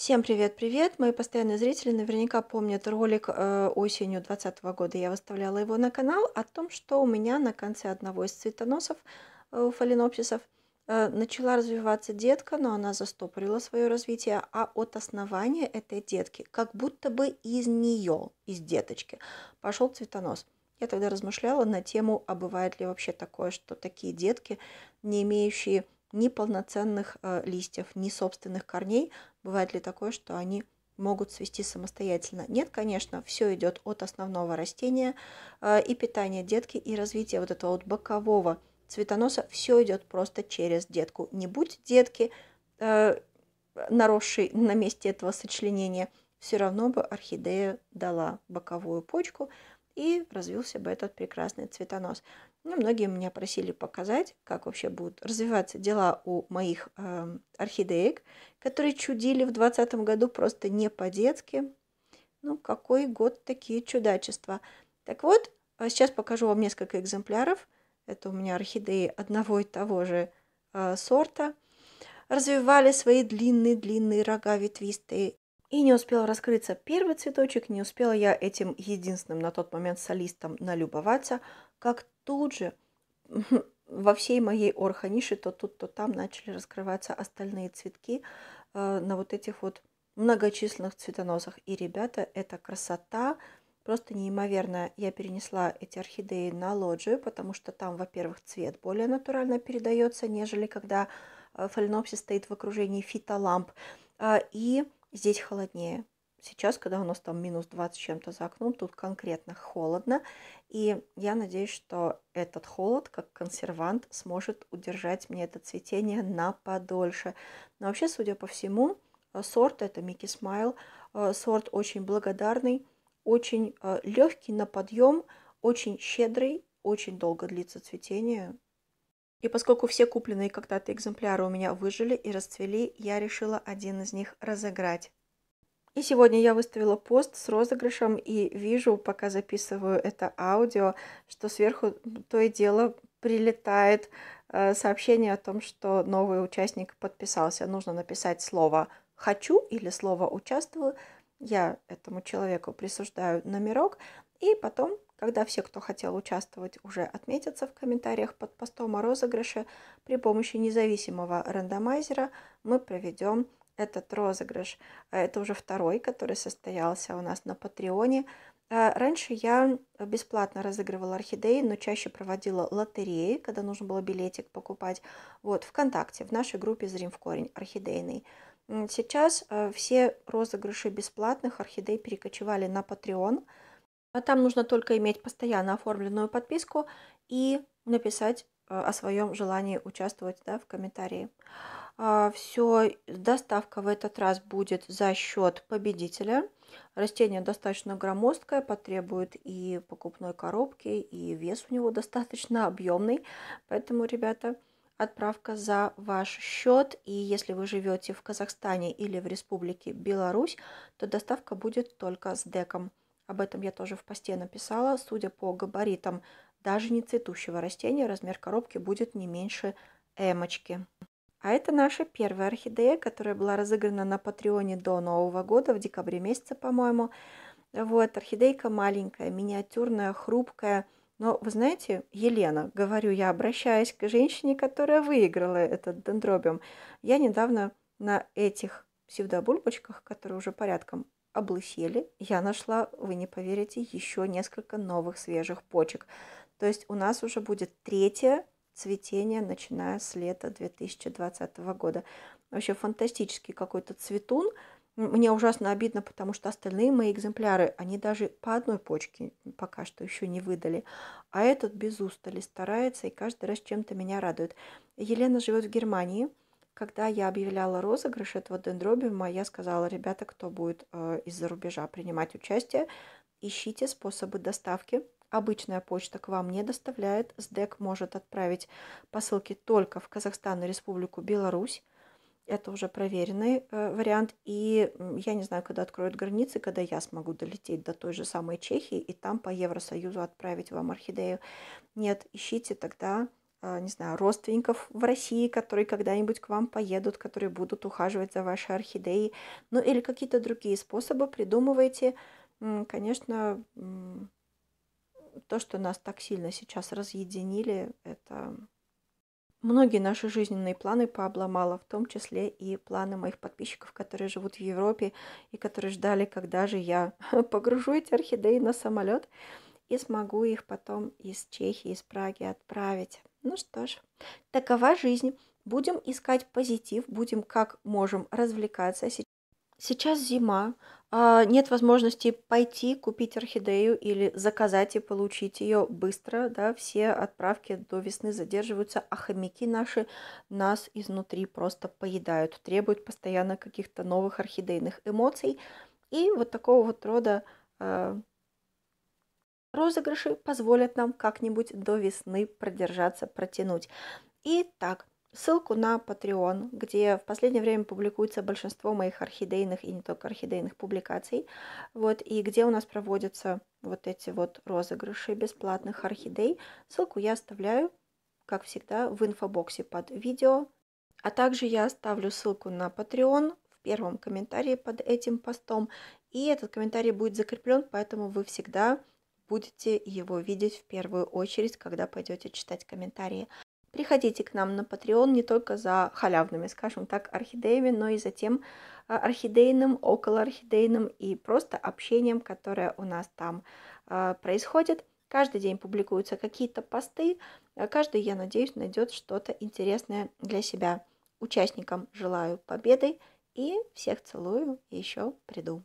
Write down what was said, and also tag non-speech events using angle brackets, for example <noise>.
Всем привет-привет! Мои постоянные зрители наверняка помнят ролик э, осенью 2020 года, я выставляла его на канал, о том, что у меня на конце одного из цветоносов, э, у фаленопсисов, э, начала развиваться детка, но она застопорила свое развитие, а от основания этой детки, как будто бы из нее, из деточки, пошел цветонос. Я тогда размышляла на тему, а бывает ли вообще такое, что такие детки, не имеющие ни полноценных э, листьев, ни собственных корней. Бывает ли такое, что они могут свести самостоятельно. Нет, конечно, все идет от основного растения э, и питания детки, и развитие вот этого вот бокового цветоноса. Все идет просто через детку. Не будь детки, э, наросшей на месте этого сочленения, все равно бы орхидея дала боковую почку – и развился бы этот прекрасный цветонос. Ну, многие меня просили показать, как вообще будут развиваться дела у моих э, орхидеек, которые чудили в 2020 году просто не по-детски. Ну, какой год такие чудачества. Так вот, а сейчас покажу вам несколько экземпляров. Это у меня орхидеи одного и того же э, сорта развивали свои длинные-длинные рога ветвистые и не успел раскрыться первый цветочек, не успела я этим единственным на тот момент солистом налюбоваться, как тут же <laughs> во всей моей орханише то тут, то там начали раскрываться остальные цветки э, на вот этих вот многочисленных цветоносах. И, ребята, это красота просто неимоверная. Я перенесла эти орхидеи на лоджию, потому что там, во-первых, цвет более натурально передается, нежели когда э, фаленопсис стоит в окружении фитоламп. А, и Здесь холоднее. Сейчас, когда у нас там минус 20 чем-то за окном, тут конкретно холодно. И я надеюсь, что этот холод, как консервант, сможет удержать мне это цветение на подольше. Но вообще, судя по всему, э, сорт, это Микки Смайл, э, сорт очень благодарный, очень э, легкий на подъем, очень щедрый, очень долго длится цветение. И поскольку все купленные когда-то экземпляры у меня выжили и расцвели, я решила один из них разыграть. И сегодня я выставила пост с розыгрышем и вижу, пока записываю это аудио, что сверху то и дело прилетает э, сообщение о том, что новый участник подписался. Нужно написать слово «хочу» или слово «участвую», я этому человеку присуждаю номерок, и потом, когда все, кто хотел участвовать, уже отметятся в комментариях под постом о розыгрыше, при помощи независимого рандомайзера мы проведем этот розыгрыш. А это уже второй, который состоялся у нас на Патреоне. А раньше я бесплатно разыгрывала орхидеи, но чаще проводила лотереи, когда нужно было билетик покупать. Вот, ВКонтакте, в нашей группе «Зрим в корень» орхидейный. Сейчас э, все розыгрыши бесплатных орхидей перекочевали на Patreon. А там нужно только иметь постоянно оформленную подписку и написать э, о своем желании участвовать да, в комментарии. А, все, доставка в этот раз будет за счет победителя. Растение достаточно громоздкое, потребует и покупной коробки, и вес у него <laughs> достаточно объемный. Поэтому, ребята, отправка за ваш счет. И если вы живете в Казахстане или в Республике Беларусь, то доставка будет только с деком. Об этом я тоже в посте написала. Судя по габаритам даже не цветущего растения, размер коробки будет не меньше эмочки. А это наша первая орхидея, которая была разыграна на Патреоне до Нового года, в декабре месяце, по-моему. Вот, орхидейка маленькая, миниатюрная, хрупкая, но вы знаете, Елена, говорю я, обращаясь к женщине, которая выиграла этот дендробиум, я недавно на этих псевдобульбочках, которые уже порядком облысели, я нашла, вы не поверите, еще несколько новых свежих почек. То есть у нас уже будет третье цветение, начиная с лета 2020 года. Вообще фантастический какой-то цветун – мне ужасно обидно, потому что остальные мои экземпляры, они даже по одной почке пока что еще не выдали. А этот без устали старается и каждый раз чем-то меня радует. Елена живет в Германии. Когда я объявляла розыгрыш этого дендробиума, я сказала, ребята, кто будет э, из-за рубежа принимать участие, ищите способы доставки. Обычная почта к вам не доставляет. СДЭК может отправить посылки только в Казахстан и Республику Беларусь это уже проверенный э, вариант. И я не знаю, когда откроют границы, когда я смогу долететь до той же самой Чехии и там по Евросоюзу отправить вам орхидею. Нет, ищите тогда э, не знаю, родственников в России, которые когда-нибудь к вам поедут, которые будут ухаживать за вашей орхидеей, ну или какие-то другие способы придумывайте. Конечно, то, что нас так сильно сейчас разъединили, это Многие наши жизненные планы пообломала, в том числе и планы моих подписчиков, которые живут в Европе и которые ждали, когда же я <laughs> погружу эти орхидеи на самолет и смогу их потом из Чехии, из Праги отправить. Ну что ж, такова жизнь. Будем искать позитив, будем как можем развлекаться. Сейчас зима, а, нет возможности пойти купить орхидею или заказать и получить ее быстро, да, все отправки до весны задерживаются, а хомяки наши нас изнутри просто поедают, требуют постоянно каких-то новых орхидейных эмоций, и вот такого вот рода э, розыгрыши позволят нам как-нибудь до весны продержаться, протянуть. Итак, ссылку на Patreon, где в последнее время публикуется большинство моих орхидейных и не только орхидейных публикаций, вот, и где у нас проводятся вот эти вот розыгрыши бесплатных орхидей. Ссылку я оставляю, как всегда, в инфобоксе под видео, а также я оставлю ссылку на Patreon в первом комментарии под этим постом, и этот комментарий будет закреплен, поэтому вы всегда будете его видеть в первую очередь, когда пойдете читать комментарии. Приходите к нам на Patreon не только за халявными, скажем так, орхидеями, но и за тем а, орхидейным, околоорхидейным и просто общением, которое у нас там а, происходит. Каждый день публикуются какие-то посты, а каждый, я надеюсь, найдет что-то интересное для себя. Участникам желаю победы и всех целую, еще приду.